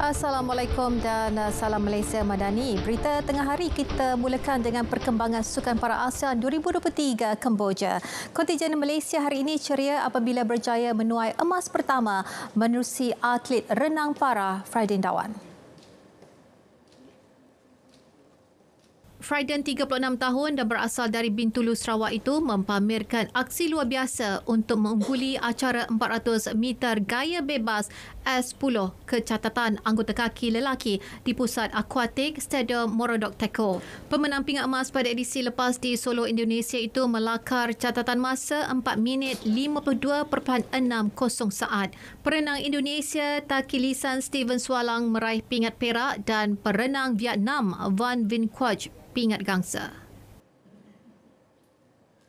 Assalamualaikum dan uh, salam Malaysia Madani. Berita tengah hari kita mulakan dengan perkembangan sukan para ASEAN 2023 Kemboja. Kontijen Malaysia hari ini ceria apabila berjaya menuai emas pertama menerusi atlet renang para Friday Dawan. Friden 36 tahun dan berasal dari Bintulu Sarawak itu mempamerkan aksi luar biasa untuk mengguli acara 400 meter gaya bebas S10 kecatatan anggota kaki lelaki di pusat akuatik Stadium Morodok Teko. Pemenang pingat emas pada edisi lepas di Solo Indonesia itu melakar catatan masa 4 minit 52.60 saat. Perenang Indonesia Takilisan Steven Swalang meraih pingat perak dan perenang Vietnam Van Vinh Quach pingat gangsa.